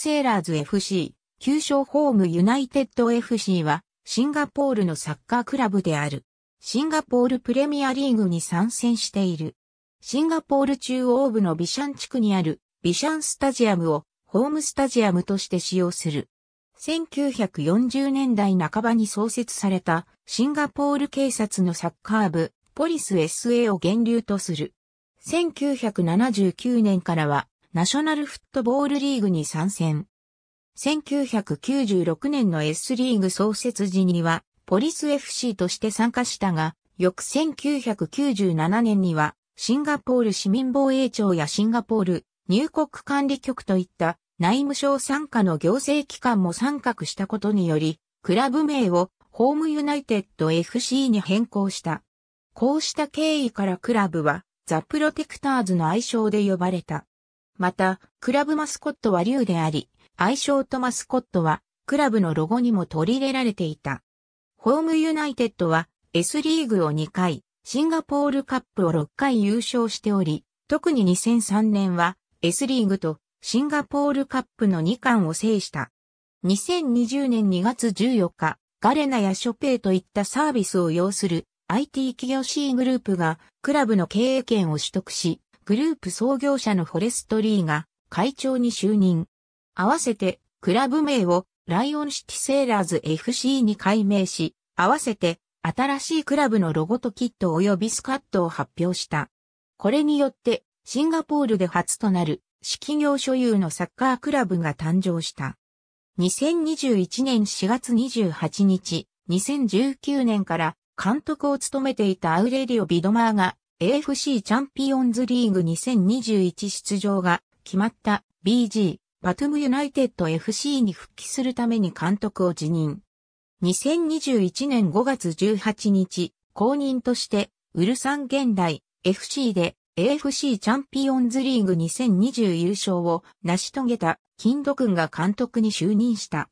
セーラーズ FC、旧称ホームユナイテッド FC は、シンガポールのサッカークラブである。シンガポールプレミアリーグに参戦している。シンガポール中央部のビシャン地区にあるビシャンスタジアムをホームスタジアムとして使用する。1940年代半ばに創設されたシンガポール警察のサッカー部ポリス SA を源流とする。1979年からはナショナルフットボールリーグに参戦。1996年の S リーグ創設時には、ポリス FC として参加したが、翌1997年には、シンガポール市民防衛庁やシンガポール入国管理局といった内務省参加の行政機関も参画したことにより、クラブ名をホームユナイテッド FC に変更した。こうした経緯からクラブはザ・プロテクターズの愛称で呼ばれた。また、クラブマスコットは竜であり、愛称とマスコットは、クラブのロゴにも取り入れられていた。ホームユナイテッドは、S リーグを2回、シンガポールカップを6回優勝しており、特に2003年は、S リーグとシンガポールカップの2冠を制した。2020年2月14日、ガレナやショペイといったサービスを要する IT 企業 C グループがクラブの経営権を取得し、グループ創業者のフォレストリーが会長に就任。合わせて、クラブ名をライオンシティセーラーズ FC に改名し、合わせて新しいクラブのロゴとキット及びスカットを発表した。これによって、シンガポールで初となる、私企業所有のサッカークラブが誕生した。2021年4月28日、2019年から監督を務めていたアウレリオ・ビドマーが AFC チャンピオンズリーグ2021出場が決まった BG バトムユナイテッド FC に復帰するために監督を辞任。2021年5月18日、公認としてウルサン現代 FC で AFC チャンピオンズリーグ2020優勝を成し遂げた金ド君が監督に就任した。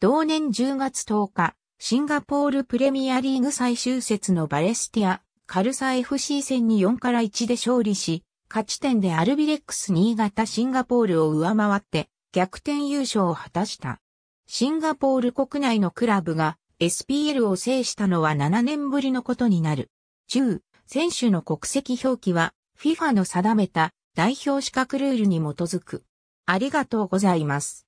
同年10月10日、シンガポールプレミアリーグ最終節のバレスティアカルサ FC 戦に4から1で勝利し、勝ち点でアルビレックス新潟シンガポールを上回って逆転優勝を果たした。シンガポール国内のクラブが SPL を制したのは7年ぶりのことになる。中、選手の国籍表記は FIFA の定めた代表資格ルールに基づく。ありがとうございます。